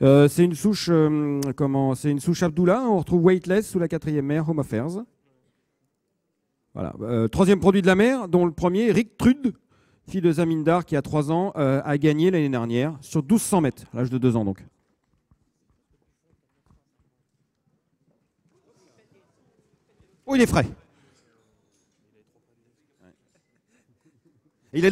c'est une souche, comment C'est une souche Abdullah. On retrouve Weightless sous la quatrième mer, Home Affairs. Voilà. troisième produit de la mer, dont le premier, Rick Trude, fille de Zamindar, qui a 3 ans, a gagné l'année dernière sur 1200 mètres, à l'âge de 2 ans donc. Oh, il est frais. Il